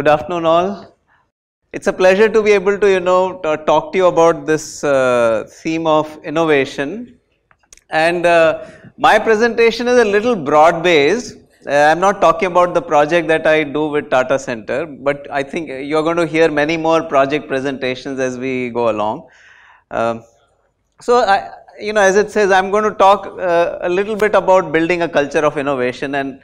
Good afternoon all. It's a pleasure to be able to you know to talk to you about this uh, theme of innovation and uh, my presentation is a little broad based. Uh, I'm not talking about the project that I do with Tata Center but I think you're going to hear many more project presentations as we go along. Um, so I, you know as it says I'm going to talk uh, a little bit about building a culture of innovation and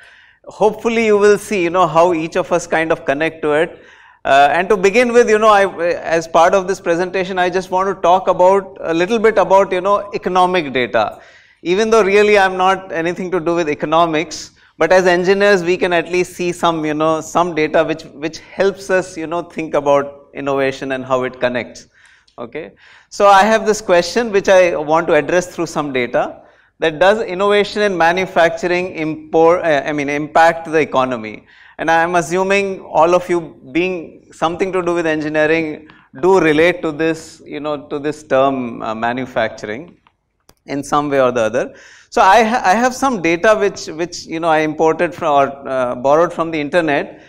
hopefully you will see you know how each of us kind of connect to it. Uh, and to begin with, you know, I, as part of this presentation, I just want to talk about a little bit about, you know, economic data. Even though really I'm not anything to do with economics, but as engineers, we can at least see some, you know, some data which, which helps us, you know, think about innovation and how it connects. Okay. So I have this question which I want to address through some data that does innovation in manufacturing import, uh, I mean impact the economy? And I am assuming all of you being something to do with engineering do relate to this, you know, to this term uh, manufacturing in some way or the other. So I, ha I have some data which, which, you know, I imported from or uh, borrowed from the internet.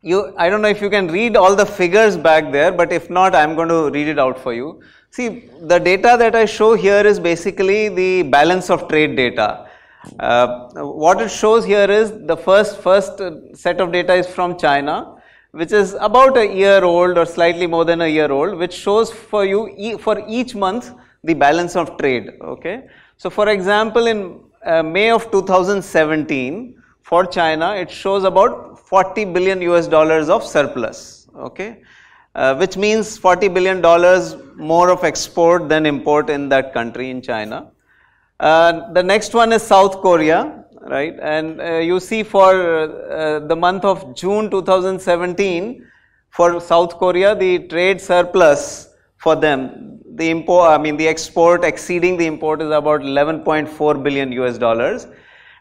You, I don't know if you can read all the figures back there, but if not, I'm going to read it out for you. See, the data that I show here is basically the balance of trade data. Uh, what it shows here is the first, first set of data is from China which is about a year old or slightly more than a year old which shows for you e for each month the balance of trade. Okay. So, for example, in uh, May of 2017 for China it shows about 40 billion US dollars of surplus. Okay uh, which means 40 billion dollars more of export than import in that country in China. Uh, the next one is South Korea, right? And uh, you see for uh, the month of June 2017, for South Korea, the trade surplus for them, the import, I mean the export exceeding the import is about 11.4 billion US dollars.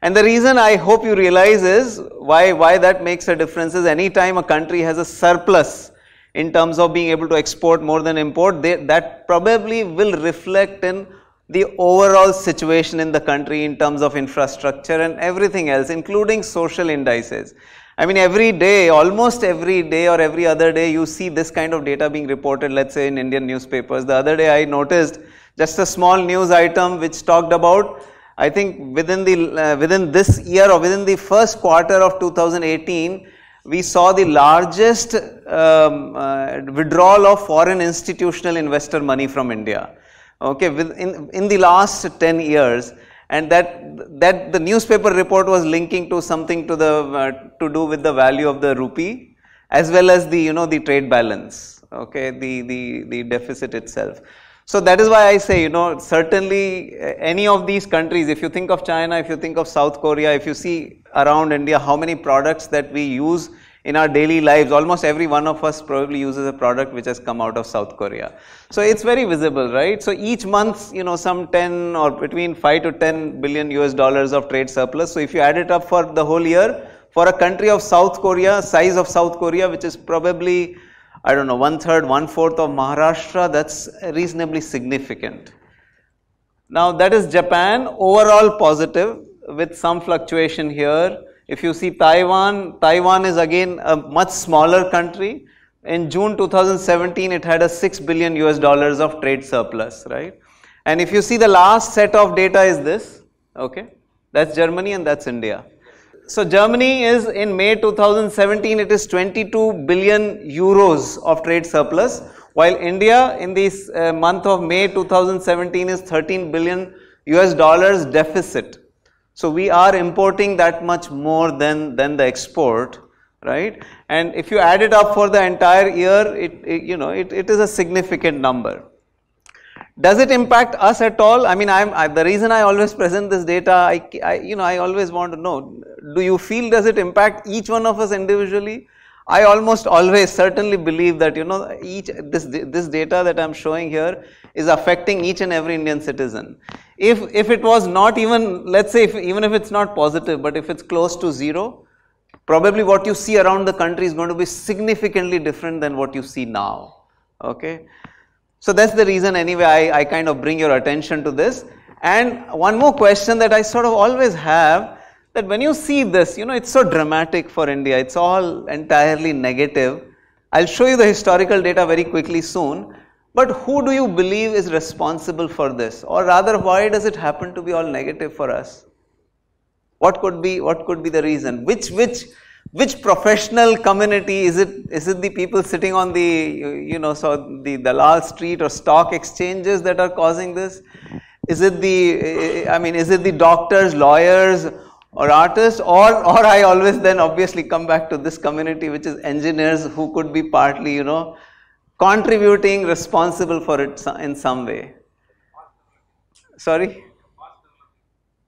And the reason I hope you realize is why, why that makes a difference is anytime a country has a surplus in terms of being able to export more than import, they, that probably will reflect in the overall situation in the country in terms of infrastructure and everything else, including social indices. I mean, every day, almost every day or every other day, you see this kind of data being reported, let's say in Indian newspapers. The other day, I noticed just a small news item which talked about I think within the uh, within this year or within the first quarter of 2018, we saw the largest um, uh, withdrawal of foreign institutional investor money from India. Okay, in, in the last 10 years, and that that the newspaper report was linking to something to the uh, to do with the value of the rupee, as well as the you know the trade balance. Okay, the the the deficit itself. So that is why I say, you know, certainly eh, any of these countries, if you think of China, if you think of South Korea, if you see around India how many products that we use in our daily lives, almost every one of us probably uses a product which has come out of South Korea. So it's very visible, right? So each month, you know, some 10 or between 5 to 10 billion US dollars of trade surplus. So if you add it up for the whole year, for a country of South Korea, size of South Korea, which is probably I don't know, one third, one fourth of Maharashtra, that's reasonably significant. Now that is Japan, overall positive with some fluctuation here. If you see Taiwan, Taiwan is again a much smaller country. In June 2017, it had a 6 billion US dollars of trade surplus, right? And if you see the last set of data is this, okay? That's Germany and that's India. So Germany is in May 2017, it is 22 billion euros of trade surplus, while India in this uh, month of May 2017 is 13 billion US dollars deficit. So we are importing that much more than, than the export, right? And if you add it up for the entire year, it, it you know, it, it is a significant number. Does it impact us at all? I mean, I'm, I, the reason I always present this data, I, I, you know, I always want to know, do you feel does it impact each one of us individually? I almost always certainly believe that, you know, each, this, this data that I'm showing here is affecting each and every Indian citizen. If, if it was not even, let's say, if, even if it's not positive, but if it's close to zero, probably what you see around the country is going to be significantly different than what you see now, okay? So that's the reason anyway I, I kind of bring your attention to this. And one more question that I sort of always have that when you see this, you know, it's so dramatic for India, it's all entirely negative. I'll show you the historical data very quickly soon. But who do you believe is responsible for this? Or rather, why does it happen to be all negative for us? What could be, what could be the reason? Which, which which professional community is it is it the people sitting on the you know so the dalal street or stock exchanges that are causing this is it the i mean is it the doctors lawyers or artists or or i always then obviously come back to this community which is engineers who could be partly you know contributing responsible for it in some way sorry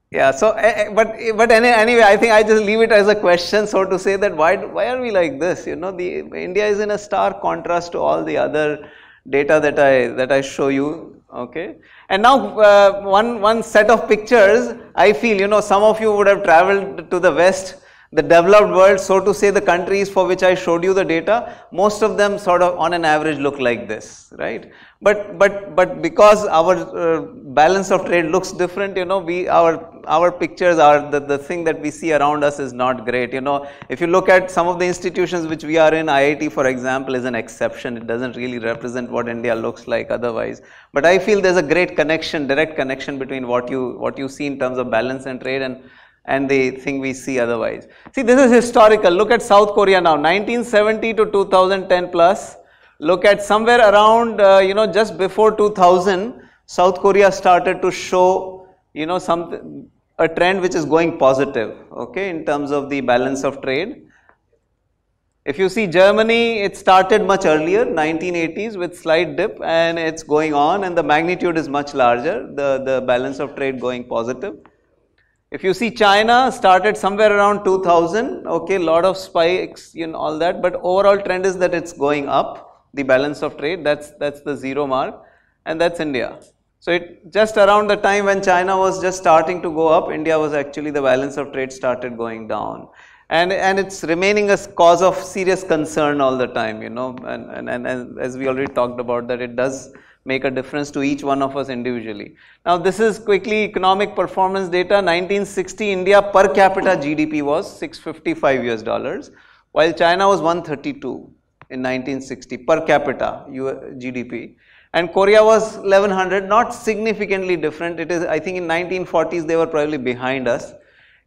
yeah, so eh, eh, but eh, but anyway, I think I just leave it as a question, so to say that why why are we like this? You know, the India is in a stark contrast to all the other data that I that I show you. Okay, and now uh, one one set of pictures. I feel you know some of you would have traveled to the west the developed world, so to say the countries for which I showed you the data, most of them sort of on an average look like this, right? But, but, but because our uh, balance of trade looks different, you know, we, our, our pictures are, the, the thing that we see around us is not great, you know. If you look at some of the institutions which we are in, IIT for example is an exception, it doesn't really represent what India looks like otherwise. But I feel there's a great connection, direct connection between what you, what you see in terms of balance and trade and and they think we see otherwise. See, this is historical. Look at South Korea now, 1970 to 2010 plus. Look at somewhere around, uh, you know, just before 2000, South Korea started to show, you know, some a trend which is going positive, okay, in terms of the balance of trade. If you see Germany, it started much earlier, 1980s with slight dip and it's going on and the magnitude is much larger, the, the balance of trade going positive. If you see China started somewhere around 2000, okay, lot of spikes and you know, all that, but overall trend is that it's going up, the balance of trade, that's, that's the zero mark and that's India. So it just around the time when China was just starting to go up, India was actually the balance of trade started going down. And, and it's remaining a cause of serious concern all the time, you know, and, and, and as we already talked about that it does make a difference to each one of us individually. Now, this is quickly economic performance data. 1960 India per capita GDP was 655 US dollars, while China was 132 in 1960 per capita GDP. And Korea was 1100, not significantly different. It is, I think, in 1940s they were probably behind us.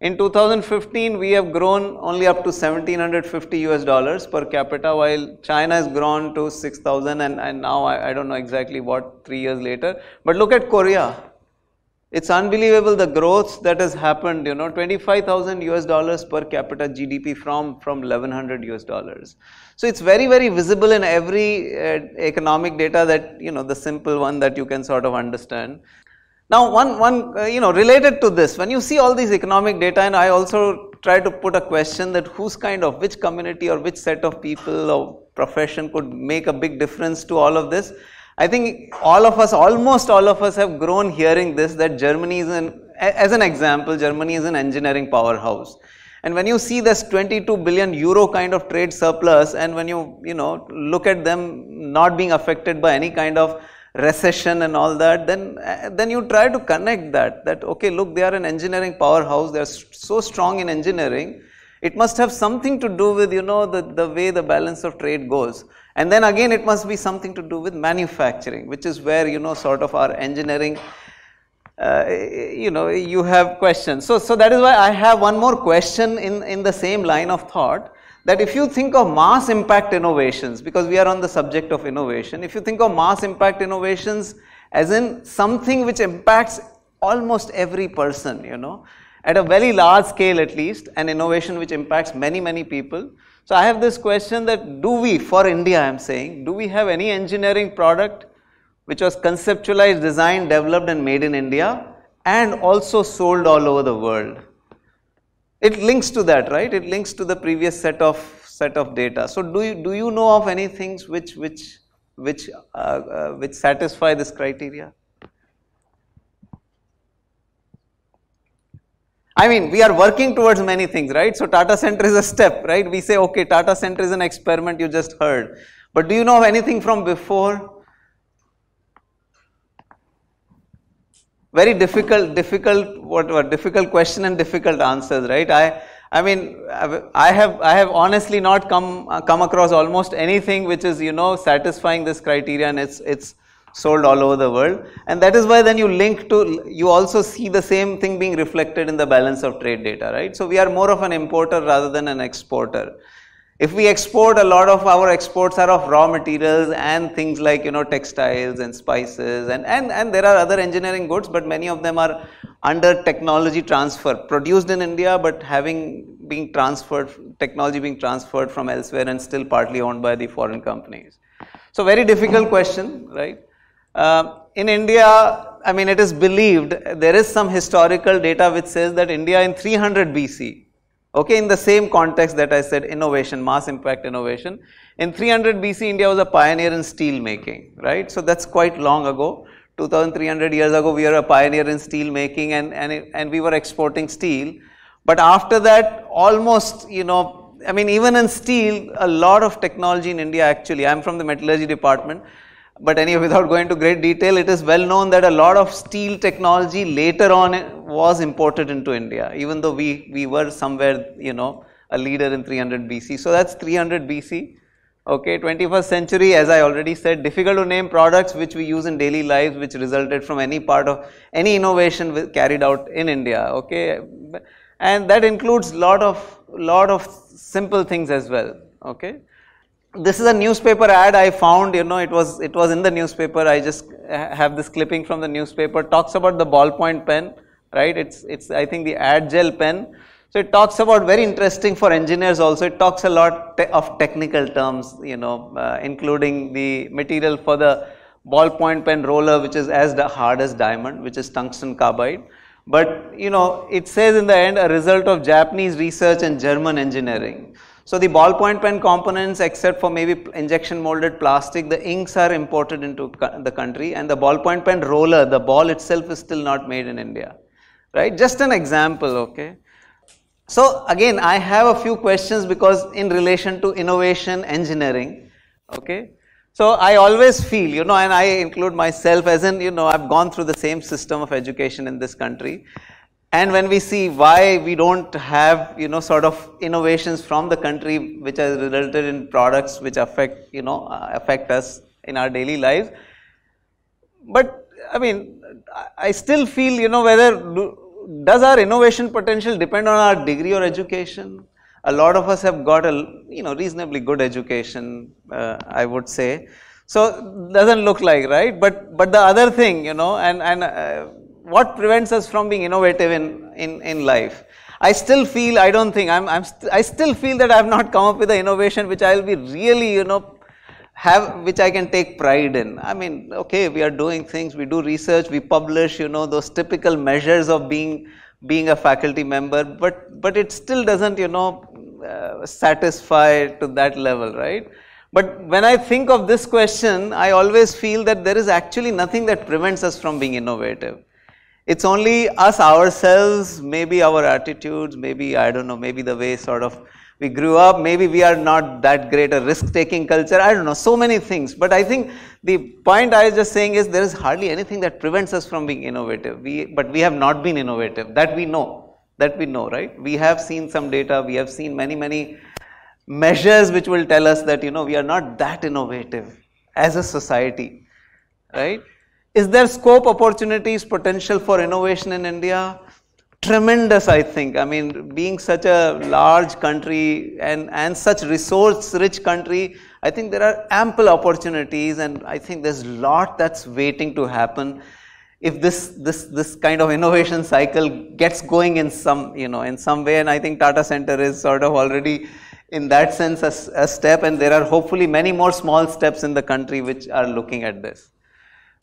In 2015, we have grown only up to 1750 US dollars per capita while China has grown to 6000 and, and now I, I don't know exactly what three years later. But look at Korea. It's unbelievable the growth that has happened, you know, 25,000 US dollars per capita GDP from, from 1100 US dollars. So it's very, very visible in every uh, economic data that, you know, the simple one that you can sort of understand. Now one, one uh, you know related to this when you see all these economic data and I also try to put a question that whose kind of which community or which set of people or profession could make a big difference to all of this. I think all of us almost all of us have grown hearing this that Germany is an as an example Germany is an engineering powerhouse. And when you see this 22 billion euro kind of trade surplus and when you you know look at them not being affected by any kind of recession and all that, then, uh, then you try to connect that, that okay, look, they are an engineering powerhouse, they are so strong in engineering, it must have something to do with, you know, the, the way the balance of trade goes. And then again, it must be something to do with manufacturing, which is where, you know, sort of our engineering, uh, you know, you have questions. So, so that is why I have one more question in, in the same line of thought that if you think of mass impact innovations, because we are on the subject of innovation, if you think of mass impact innovations as in something which impacts almost every person, you know, at a very large scale at least, an innovation which impacts many, many people. So I have this question that do we, for India I am saying, do we have any engineering product which was conceptualized, designed, developed and made in India and also sold all over the world? It links to that, right? It links to the previous set of set of data. So do you do you know of any things which which which uh, uh, which satisfy this criteria? I mean, we are working towards many things, right? So Tata Center is a step, right? We say, okay, Tata Center is an experiment you just heard. But do you know of anything from before? very difficult, difficult, what, what difficult question and difficult answers, right? I, I mean, I have, I have honestly not come, uh, come across almost anything which is, you know, satisfying this criteria and it's, it's sold all over the world. And that is why then you link to, you also see the same thing being reflected in the balance of trade data, right? So we are more of an importer rather than an exporter. If we export, a lot of our exports are of raw materials and things like, you know, textiles and spices and, and, and there are other engineering goods, but many of them are under technology transfer, produced in India, but having being transferred, technology being transferred from elsewhere and still partly owned by the foreign companies. So very difficult question, right? Uh, in India, I mean, it is believed there is some historical data which says that India in 300 BC Okay, in the same context that I said innovation, mass impact innovation. In 300 BC, India was a pioneer in steel making, right? So that's quite long ago. 2300 years ago, we were a pioneer in steel making and, and, and we were exporting steel. But after that, almost, you know, I mean, even in steel, a lot of technology in India actually, I'm from the metallurgy department. But anyway, without going to great detail, it is well known that a lot of steel technology later on was imported into India, even though we, we were somewhere, you know, a leader in 300 BC. So that's 300 BC. Okay, 21st century, as I already said, difficult to name products which we use in daily lives, which resulted from any part of any innovation carried out in India. Okay, and that includes lot of lot of simple things as well. Okay, this is a newspaper ad I found you know it was it was in the newspaper I just have this clipping from the newspaper talks about the ballpoint pen right it's it's I think the ad gel pen so it talks about very interesting for engineers also it talks a lot te of technical terms you know uh, including the material for the ballpoint pen roller which is as the hardest diamond which is tungsten carbide but you know it says in the end a result of Japanese research and German engineering. So the ballpoint pen components except for maybe injection molded plastic, the inks are imported into the country and the ballpoint pen roller, the ball itself is still not made in India, right? Just an example, okay? So again, I have a few questions because in relation to innovation engineering, okay? So I always feel, you know, and I include myself as in, you know, I've gone through the same system of education in this country. And when we see why we don't have, you know, sort of innovations from the country which has resulted in products which affect, you know, uh, affect us in our daily lives. But I mean, I still feel, you know, whether does our innovation potential depend on our degree or education? A lot of us have got a, you know, reasonably good education, uh, I would say. So doesn't look like right, but but the other thing, you know, and and. Uh, what prevents us from being innovative in, in, in life? I still feel, I don't think, I'm, I'm st I still feel that I have not come up with an innovation which I will be really, you know, have, which I can take pride in. I mean, okay, we are doing things, we do research, we publish, you know, those typical measures of being, being a faculty member, but, but it still doesn't, you know, uh, satisfy to that level, right? But when I think of this question, I always feel that there is actually nothing that prevents us from being innovative. It's only us ourselves, maybe our attitudes, maybe I don't know, maybe the way sort of we grew up, maybe we are not that great a risk taking culture, I don't know, so many things. But I think the point I was just saying is there is hardly anything that prevents us from being innovative. We, but we have not been innovative, that we know, that we know, right? We have seen some data, we have seen many, many measures which will tell us that, you know, we are not that innovative as a society, right? Is there scope, opportunities, potential for innovation in India? Tremendous, I think. I mean, being such a large country and, and such resource-rich country, I think there are ample opportunities and I think there's lot that's waiting to happen if this this this kind of innovation cycle gets going in some you know in some way and I think Tata Center is sort of already in that sense a, a step and there are hopefully many more small steps in the country which are looking at this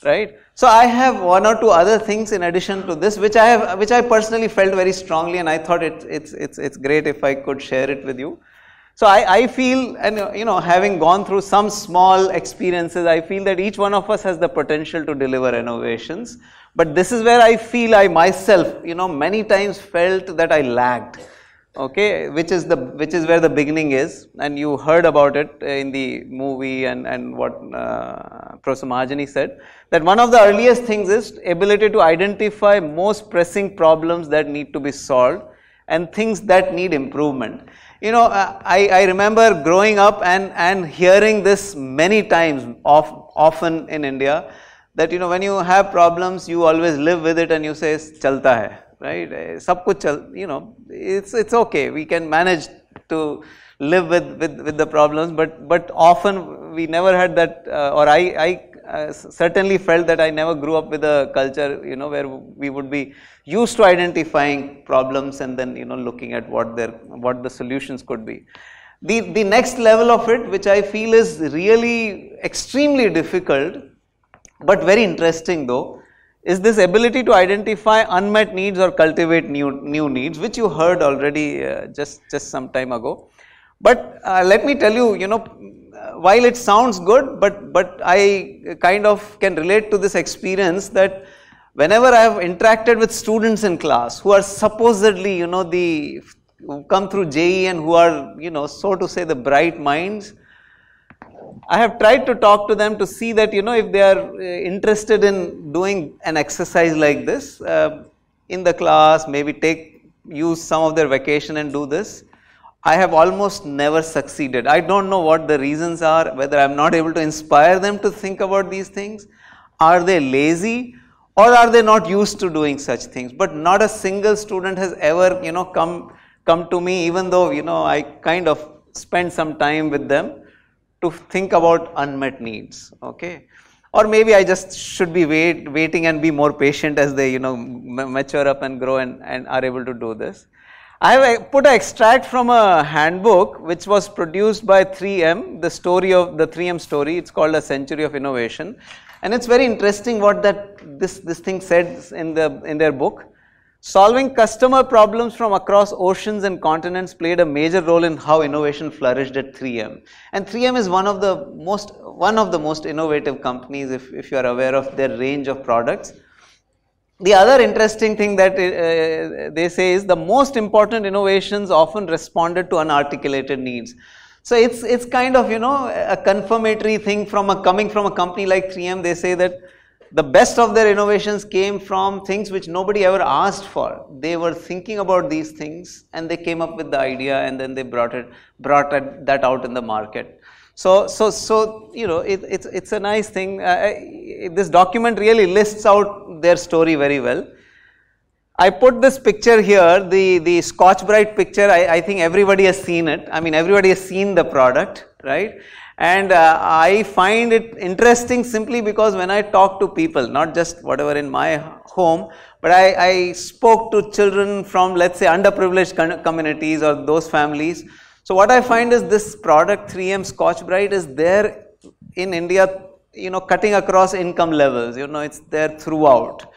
right so i have one or two other things in addition to this which i have which i personally felt very strongly and i thought it, it's it's it's great if i could share it with you so I, I feel and you know having gone through some small experiences i feel that each one of us has the potential to deliver innovations but this is where i feel i myself you know many times felt that i lagged okay which is the which is where the beginning is and you heard about it in the movie and and what uh, Prosamajani said that one of the earliest things is ability to identify most pressing problems that need to be solved and things that need improvement. You know, uh, I, I remember growing up and, and hearing this many times of, often in India that you know when you have problems you always live with it and you say chalta hai right eh, sab kuch chal you know it's it's okay we can manage to live with with with the problems but but often we never had that uh, or i i certainly felt that I never grew up with a culture, you know, where we would be used to identifying problems and then, you know, looking at what their, what the solutions could be. The, the next level of it, which I feel is really extremely difficult, but very interesting though, is this ability to identify unmet needs or cultivate new, new needs, which you heard already uh, just, just some time ago. But uh, let me tell you, you know, while it sounds good, but, but I kind of can relate to this experience that whenever I have interacted with students in class who are supposedly, you know, the who come through JE and who are, you know, so to say the bright minds, I have tried to talk to them to see that, you know, if they are uh, interested in doing an exercise like this uh, in the class, maybe take, use some of their vacation and do this. I have almost never succeeded. I don't know what the reasons are, whether I'm not able to inspire them to think about these things. Are they lazy or are they not used to doing such things? But not a single student has ever, you know, come, come to me even though, you know, I kind of spend some time with them to think about unmet needs, okay? Or maybe I just should be wait, waiting and be more patient as they, you know, mature up and grow and, and are able to do this. I have put an extract from a handbook which was produced by 3M, the story of the 3M story. It's called A Century of Innovation, and it's very interesting what that this this thing said in the in their book. Solving customer problems from across oceans and continents played a major role in how innovation flourished at 3M. And 3M is one of the most one of the most innovative companies if, if you are aware of their range of products the other interesting thing that uh, they say is the most important innovations often responded to unarticulated needs. So it's it's kind of you know a confirmatory thing from a coming from a company like 3M. They say that the best of their innovations came from things which nobody ever asked for. They were thinking about these things and they came up with the idea and then they brought it brought that out in the market. So so so you know it, it's it's a nice thing. Uh, this document really lists out their story very well. I put this picture here, the, the Scotch Brite picture, I, I think everybody has seen it. I mean, everybody has seen the product, right? And uh, I find it interesting simply because when I talk to people, not just whatever in my home, but I, I spoke to children from, let's say, underprivileged communities or those families. So, what I find is this product 3M Scotch Brite is there in India you know, cutting across income levels, you know, it's there throughout.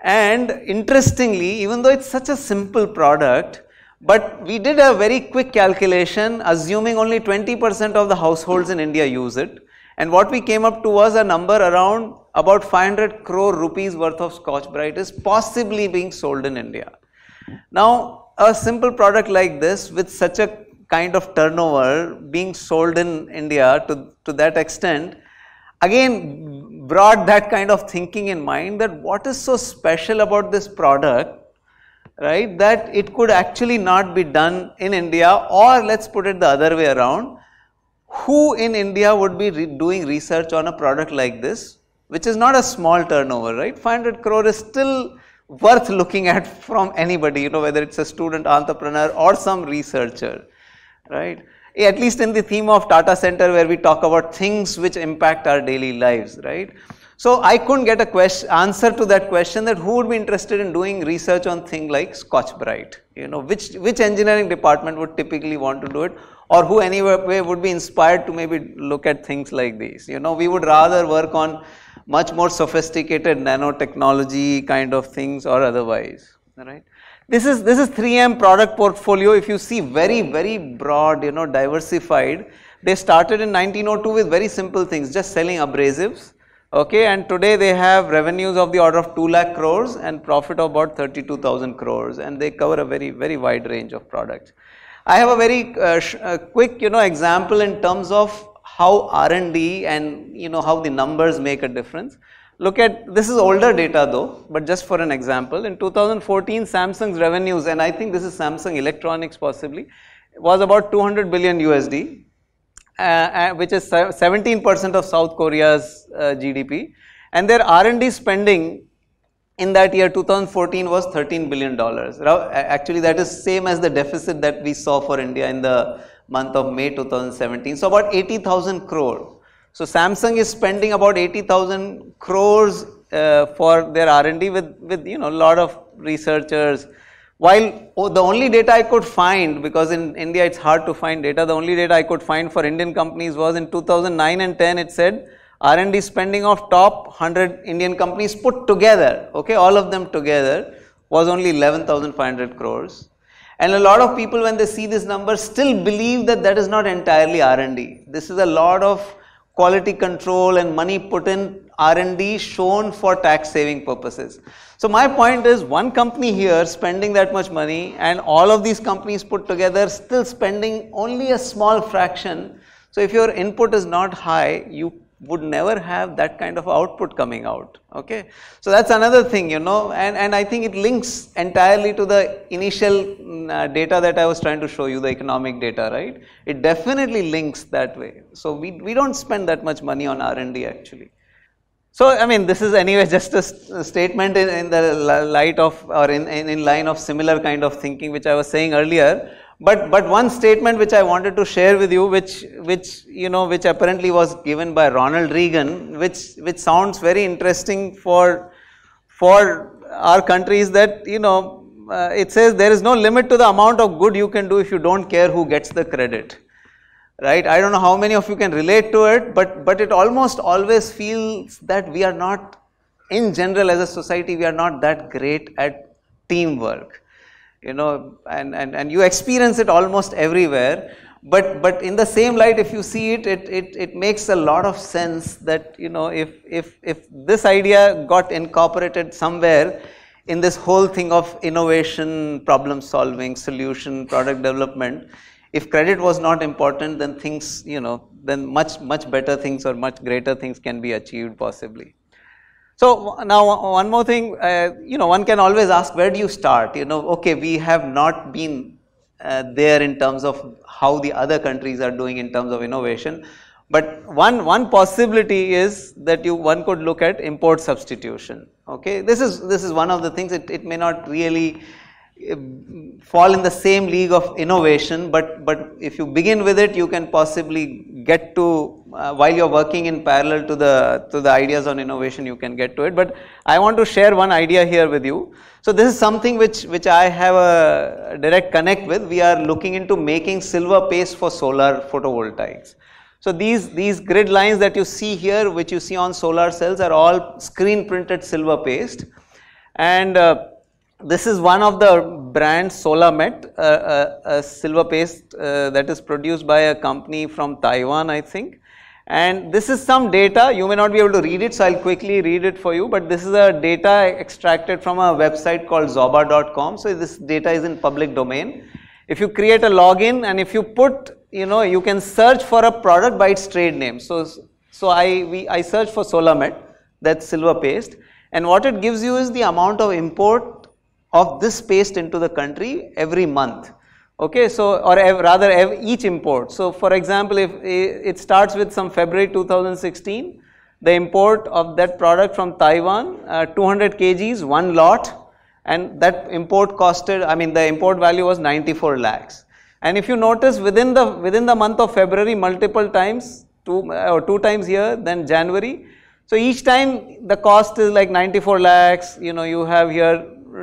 And interestingly, even though it's such a simple product, but we did a very quick calculation assuming only 20% of the households in India use it. And what we came up to was a number around about 500 crore rupees worth of Scotch Brite is possibly being sold in India. Now, a simple product like this with such a kind of turnover being sold in India to, to that extent again brought that kind of thinking in mind that what is so special about this product right that it could actually not be done in India or let's put it the other way around who in India would be re doing research on a product like this which is not a small turnover right 500 crore is still worth looking at from anybody you know whether it's a student entrepreneur or some researcher right at least in the theme of Tata Center where we talk about things which impact our daily lives, right? So I couldn't get a question, answer to that question that who would be interested in doing research on thing like Scotch-Brite, you know, which, which engineering department would typically want to do it or who anyway would be inspired to maybe look at things like these, you know, we would rather work on much more sophisticated nanotechnology kind of things or otherwise, right? This is, this is 3M product portfolio. If you see very, very broad, you know, diversified. They started in 1902 with very simple things, just selling abrasives. Okay, and today they have revenues of the order of 2 lakh crores and profit of about 32,000 crores and they cover a very, very wide range of products. I have a very uh, uh, quick, you know, example in terms of how R&D and, you know, how the numbers make a difference. Look at, this is older data though, but just for an example, in 2014 Samsung's revenues, and I think this is Samsung Electronics possibly, was about 200 billion USD, uh, uh, which is 17% of South Korea's uh, GDP. And their R&D spending in that year 2014 was 13 billion dollars actually that is same as the deficit that we saw for india in the month of may 2017 so about 80000 crore so Samsung is spending about 80,000 crores uh, for their R&D with, with you know a lot of researchers. While oh, the only data I could find, because in India it's hard to find data, the only data I could find for Indian companies was in 2009 and 10 it said R&D spending of top 100 Indian companies put together, okay, all of them together was only 11,500 crores. And a lot of people when they see this number still believe that that is not entirely R&D. This is a lot of quality control and money put in R&D shown for tax saving purposes. So my point is one company here spending that much money and all of these companies put together still spending only a small fraction. So if your input is not high, you would never have that kind of output coming out okay so that's another thing you know and and i think it links entirely to the initial mm, uh, data that i was trying to show you the economic data right it definitely links that way so we we don't spend that much money on r&d actually so i mean this is anyway just a, st a statement in, in, the light of or in, in in line of similar kind of thinking which i was saying earlier but, but one statement which I wanted to share with you, which, which, you know, which apparently was given by Ronald Reagan, which, which sounds very interesting for, for our country is that, you know, uh, it says there is no limit to the amount of good you can do if you don't care who gets the credit right i don't know how many of you can relate to it but but it almost always feels that we are not in general as a society we are not that great at teamwork you know, and, and, and you experience it almost everywhere. But, but in the same light, if you see it, it, it, it makes a lot of sense that, you know, if, if, if this idea got incorporated somewhere in this whole thing of innovation, problem solving, solution, product development, if credit was not important, then things, you know, then much, much better things or much greater things can be achieved possibly. So now one more thing, uh, you know, one can always ask where do you start? You know, okay, we have not been uh, there in terms of how the other countries are doing in terms of innovation. But one, one possibility is that you one could look at import substitution. Okay, this is this is one of the things. It, it may not really Eh, fall in the same league of innovation but, but if you begin with it you can possibly get to uh, while you are working in parallel to the to the ideas on innovation you can get to it but I want to share one idea here with you. So this is something which which I have a direct connect with we are looking into making silver paste for solar photovoltaics. So these, these grid lines that you see here which you see on solar cells are all screen printed silver paste and uh, this is one of the brand Solamet, uh, uh, a silver paste uh, that is produced by a company from Taiwan I think. And this is some data, you may not be able to read it, so I will quickly read it for you, but this is a data extracted from a website called zoba.com. So, this data is in public domain. If you create a login and if you put, you know, you can search for a product by its trade name. So, so I, we, I search for Solamet, that's silver paste and what it gives you is the amount of import of this paste into the country every month okay so or rather each import so for example if it starts with some february 2016 the import of that product from taiwan uh, 200 kgs one lot and that import costed i mean the import value was 94 lakhs and if you notice within the within the month of february multiple times two or two times here then january so each time the cost is like 94 lakhs you know you have here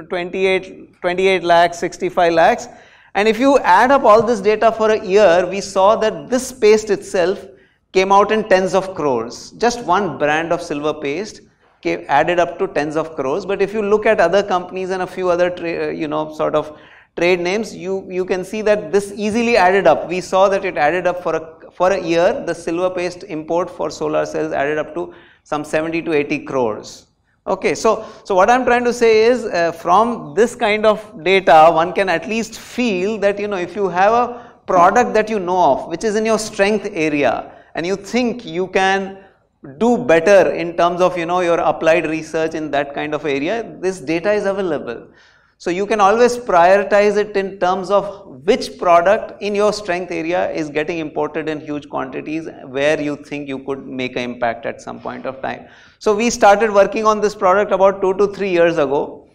28, 28 lakhs, 65 lakhs. And if you add up all this data for a year, we saw that this paste itself came out in tens of crores. Just one brand of silver paste came, added up to tens of crores. But if you look at other companies and a few other, you know, sort of trade names, you, you can see that this easily added up. We saw that it added up for a, for a year, the silver paste import for solar cells added up to some 70 to 80 crores. Okay, so, so what I am trying to say is uh, from this kind of data one can at least feel that you know if you have a product that you know of which is in your strength area and you think you can do better in terms of you know your applied research in that kind of area this data is available. So you can always prioritize it in terms of which product in your strength area is getting imported in huge quantities where you think you could make an impact at some point of time. So we started working on this product about two to three years ago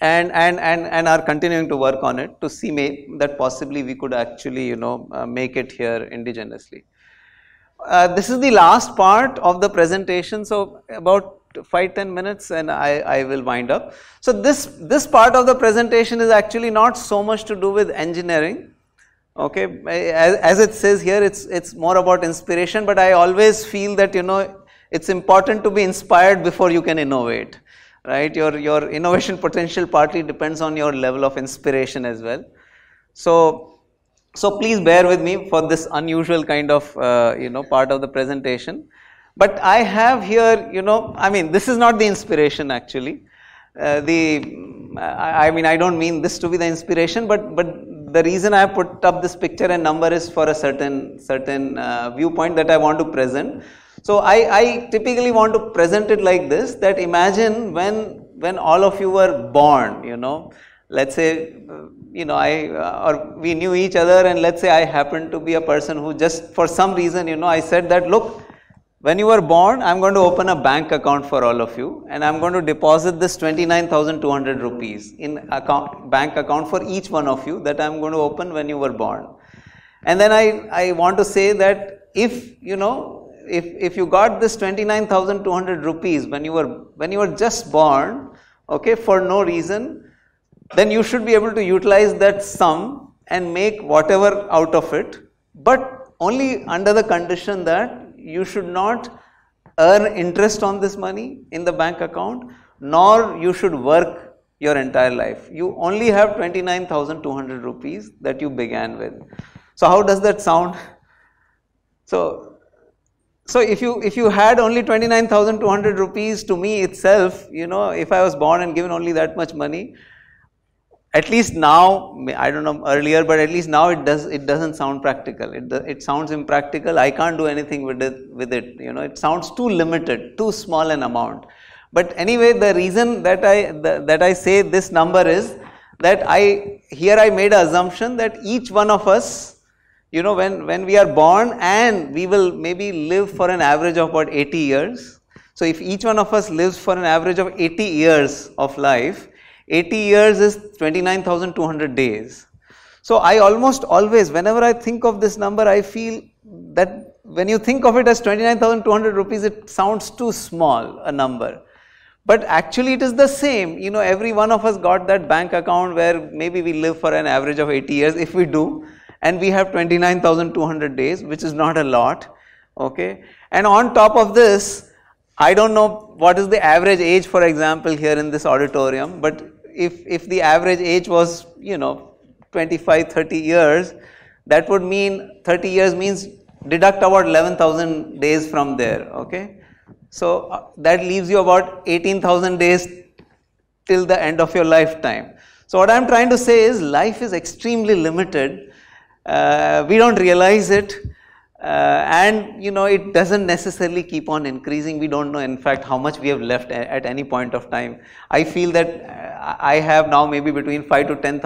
and, and, and, and are continuing to work on it to see may, that possibly we could actually, you know, uh, make it here indigenously. Uh, this is the last part of the presentation. So about five ten minutes and I, I will wind up. So this, this part of the presentation is actually not so much to do with engineering. Okay, as, as it says here, it's, it's more about inspiration, but I always feel that, you know, it's important to be inspired before you can innovate, right? Your, your innovation potential partly depends on your level of inspiration as well. So, so please bear with me for this unusual kind of, uh, you know, part of the presentation. But I have here, you know, I mean, this is not the inspiration actually. Uh, the, I, mean, I don't mean this to be the inspiration, but, but the reason I put up this picture and number is for a certain, certain uh, viewpoint that I want to present. So I, I typically want to present it like this, that imagine when, when all of you were born, you know, let's say you know i uh, or we knew each other and let's say i happened to be a person who just for some reason you know i said that look when you were born, I'm going to open a bank account for all of you and I'm going to deposit this 29,200 rupees in account, bank account for each one of you that I'm going to open when you were born. And then I, I want to say that if, you know, if, if you got this 29,200 rupees when you were, when you were just born, okay, for no reason, then you should be able to utilize that sum and make whatever out of it, but only under the condition that you should not earn interest on this money in the bank account nor you should work your entire life. You only have 29,200 rupees that you began with. So how does that sound? So so if you if you had only 29200 rupees to me itself you know if i was born and given only that much money at least now, I don't know earlier, but at least now it does. It doesn't sound practical. It it sounds impractical. I can't do anything with it. With it, you know, it sounds too limited, too small an amount. But anyway, the reason that I the, that I say this number is that I here I made an assumption that each one of us, you know, when when we are born and we will maybe live for an average of about 80 years. So if each one of us lives for an average of 80 years of life, 80 years is 29,200 days. So I almost always, whenever I think of this number, I feel that when you think of it as 29,200 rupees, it sounds too small a number. But actually it is the same, you know, every one of us got that bank account where maybe we live for an average of 80 years if we do and we have 29,200 days, which is not a lot, okay. And on top of this, I don't know what is the average age for example here in this auditorium, but if, if the average age was, you know, 25, 30 years, that would mean 30 years means deduct about 11,000 days from there, okay? So uh, that leaves you about 18,000 days till the end of your lifetime. So what I'm trying to say is life is extremely limited. Uh, we don't realize it uh, and you know it doesn't necessarily keep on increasing we don't know in fact how much we have left at any point of time i feel that uh, i have now maybe between 5 to 10000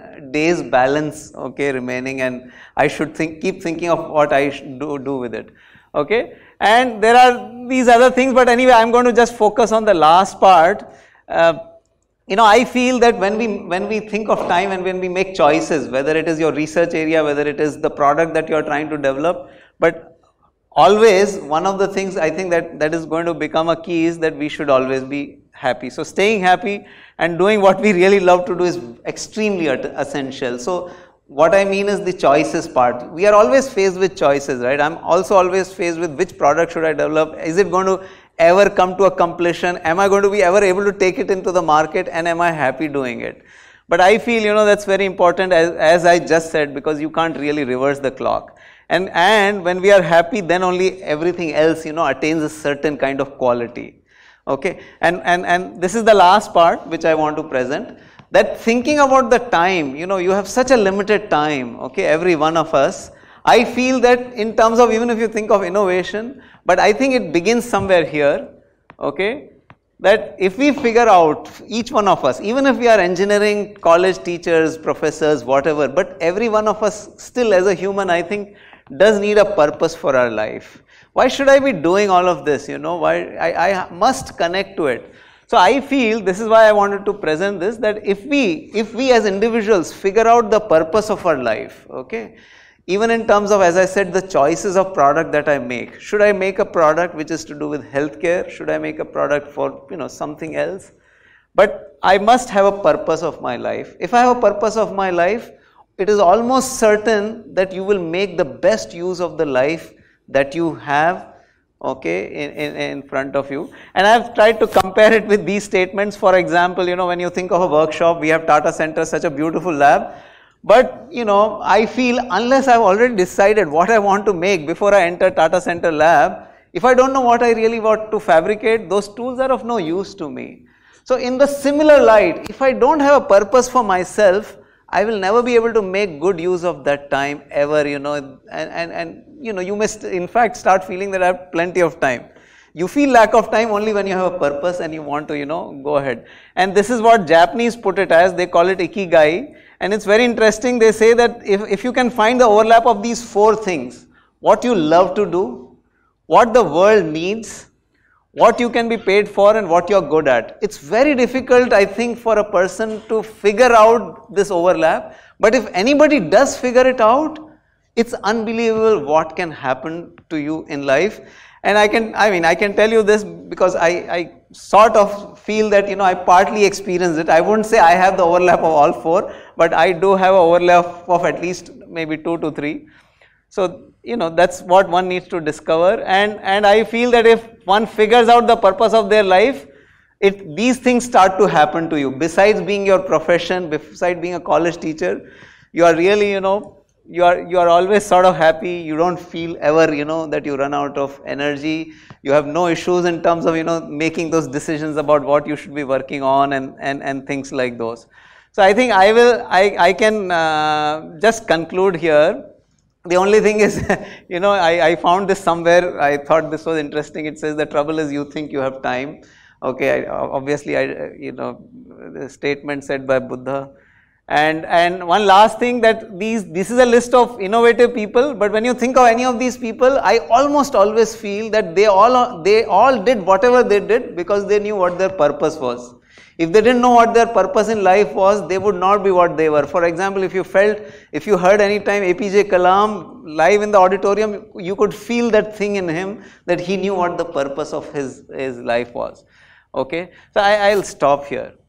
uh, days balance okay remaining and i should think keep thinking of what i do do with it okay and there are these other things but anyway i'm going to just focus on the last part uh, you know i feel that when we when we think of time and when we make choices whether it is your research area whether it is the product that you are trying to develop but always one of the things i think that that is going to become a key is that we should always be happy so staying happy and doing what we really love to do is extremely essential so what i mean is the choices part we are always faced with choices right i'm also always faced with which product should i develop is it going to ever come to a completion? Am I going to be ever able to take it into the market and am I happy doing it? But I feel, you know, that's very important as, as I just said because you can't really reverse the clock. And, and when we are happy, then only everything else, you know, attains a certain kind of quality. Okay. And, and, and this is the last part which I want to present that thinking about the time, you know, you have such a limited time. Okay. Every one of us. I feel that in terms of even if you think of innovation, but I think it begins somewhere here, okay? That if we figure out, each one of us, even if we are engineering, college teachers, professors, whatever, but every one of us still as a human, I think, does need a purpose for our life. Why should I be doing all of this, you know? Why I, I must connect to it. So I feel this is why I wanted to present this that if we if we as individuals figure out the purpose of our life, okay, even in terms of as I said the choices of product that I make. Should I make a product which is to do with healthcare? Should I make a product for you know something else? But I must have a purpose of my life. If I have a purpose of my life, it is almost certain that you will make the best use of the life that you have okay in, in, in front of you and i have tried to compare it with these statements for example you know when you think of a workshop we have tata center such a beautiful lab but you know, I feel unless I have already decided what I want to make before I enter Tata Center lab, if I don't know what I really want to fabricate, those tools are of no use to me. So in the similar light, if I don't have a purpose for myself, I will never be able to make good use of that time ever, you know, and, and, and you know, you may in fact start feeling that I have plenty of time. You feel lack of time only when you have a purpose and you want to, you know, go ahead. And this is what Japanese put it as, they call it ikigai and it's very interesting, they say that if, if you can find the overlap of these four things, what you love to do, what the world needs, what you can be paid for and what you're good at. It's very difficult I think for a person to figure out this overlap but if anybody does figure it out, it's unbelievable what can happen to you in life and I can, I mean, I can tell you this because I, I sort of feel that, you know, I partly experienced it. I wouldn't say I have the overlap of all four, but I do have an overlap of at least maybe two to three. So, you know, that's what one needs to discover. And, and I feel that if one figures out the purpose of their life, it, these things start to happen to you. Besides being your profession, besides being a college teacher, you are really, you know, you are you are always sort of happy you don't feel ever you know that you run out of energy you have no issues in terms of you know making those decisions about what you should be working on and and and things like those so i think i will i i can uh, just conclude here the only thing is you know I, I found this somewhere i thought this was interesting it says the trouble is you think you have time okay I, obviously i you know the statement said by buddha and, and one last thing that these, this is a list of innovative people, but when you think of any of these people, I almost always feel that they all, they all did whatever they did because they knew what their purpose was. If they didn't know what their purpose in life was, they would not be what they were. For example, if you felt, if you heard any time APJ Kalam live in the auditorium, you could feel that thing in him that he knew what the purpose of his, his life was. Okay, so I, I'll stop here.